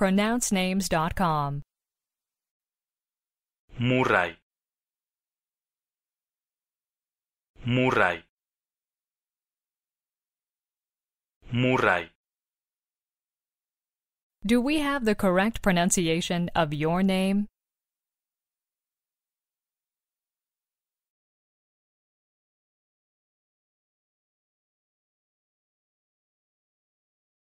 pronouncenames.com. Murray Murray Murray Do we have the correct pronunciation of your name?